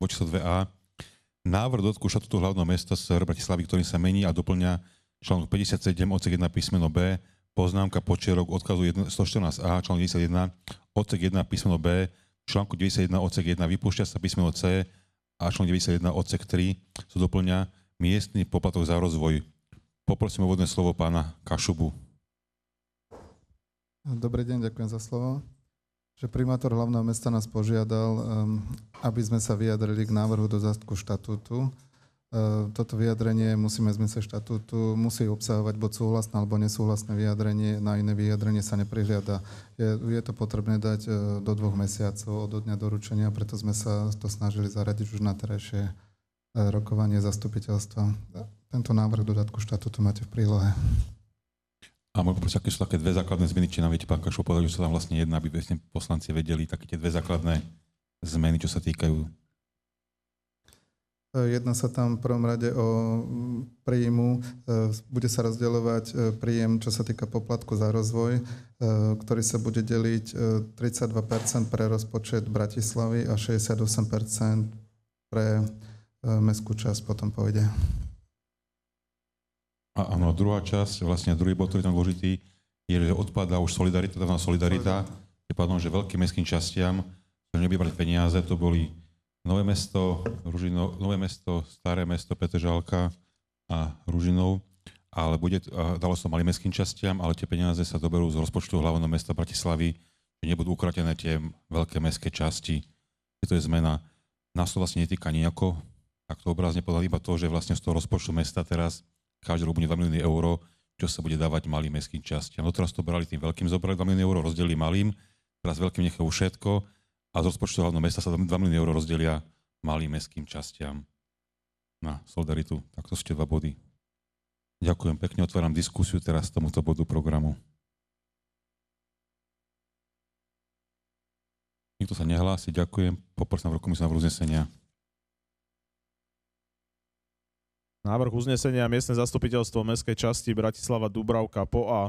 voči 2A. Návrh dotku štatútu hlavného mesta z Bratislavy, ktorým sa mení a doplňa článok 57 odsek 1 písmeno B, poznámka počiarok odkazu 114a článok 91 odsek 1 písmeno B, článku 91 odsek 1 vypúšťa sa písmeno C a článok 91 odsek 3 sa doplňa miestny poplatok za rozvoj. Poprosím o vodné slovo pána Kašubu. Dobrý deň, ďakujem za slovo že primátor hlavného mesta nás požiadal, ehm, aby sme sa vyjadrili k návrhu do zástku štatútu. Ehm, toto vyjadrenie musíme zmysle štatútu, musí obsahovať buď súhlasné alebo nesúhlasné vyjadrenie, na iné vyjadrenie sa neprihliada. Je, je to potrebné dať ehm, do dvoch mesiacov od dňa doručenia, preto sme sa to snažili zaradiť už na terajšie rokovanie zastupiteľstva. Tento návrh dodatku štatútu máte v prílohe. A možno prosím, aké sú také dve základné zmeny, či nám viete, pán Kašo, povedať, že sa tam vlastne jedná, aby vlastne poslanci vedeli také tie dve základné zmeny, čo sa týkajú. E, jedná sa tam v prvom rade o príjmu. E, bude sa rozdeľovať e, príjem, čo sa týka poplatku za rozvoj, ktorý sa bude deliť 32% pre rozpočet Bratislavy a 68% pre mestskú časť potom pôjde. A, áno, druhá časť, vlastne druhý bod, ktorý je tam dôležitý, je, že odpadá už solidarita, tá solidarita, je pádom, že veľkým mestským častiam, ktoré nebývali peniaze, to boli Nové mesto, Ružino, Nové mesto, Staré mesto, Petržalka a Ružinov, ale bude, dalo sa malým mestským častiam, ale tie peniaze sa doberú z rozpočtu hlavného mesta Bratislavy, že nebudú ukratené tie veľké mestské časti. To je zmena. Nás to vlastne netýka nejako, tak to obrazne podľa iba to, že vlastne z toho rozpočtu mesta teraz každý rok bude 2 milióny eur, čo sa bude dávať malým mestským častiam. No teraz to brali tým veľkým, zobrali 2 milióny eur, rozdelili malým, teraz veľkým nechajú všetko a z rozpočtu hlavného mesta sa 2 milióny eur rozdelia malým mestským častiam na solidaritu. Tak to sú tie dva body. Ďakujem pekne, otváram diskusiu teraz tomuto bodu programu. Nikto sa nehlási, ďakujem. Poprosím v rukomyslná uznesenia. Návrh uznesenia miestne zastupiteľstvo mestskej časti Bratislava Dubravka po A.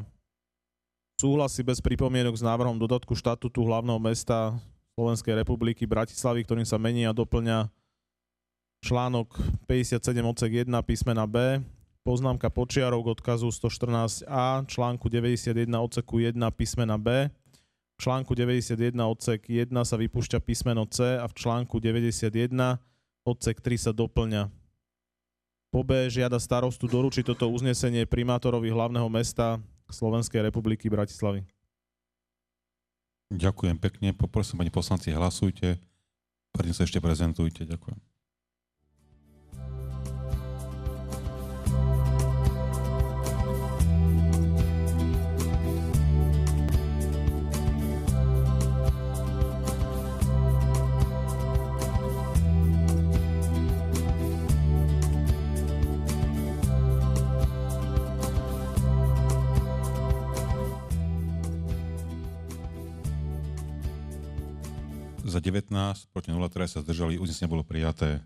Súhlasí bez pripomienok s návrhom dodatku štatútu hlavného mesta Slovenskej republiky Bratislavy, ktorým sa mení a doplňa článok 57 odsek 1 písmena B, poznámka počiarov k odkazu 114a, článku 91 odseku 1 písmena B, v článku 91 odsek 1 sa vypúšťa písmeno C a v článku 91 odsek 3 sa doplňa B žiada starostu doručiť toto uznesenie primátorovi hlavného mesta Slovenskej republiky Bratislavy. Ďakujem pekne. Poprosím, pani poslanci, hlasujte. Prvne sa ešte prezentujte. Ďakujem. za 19 proti 0, ktoré sa zdržali, uznesenie bolo prijaté.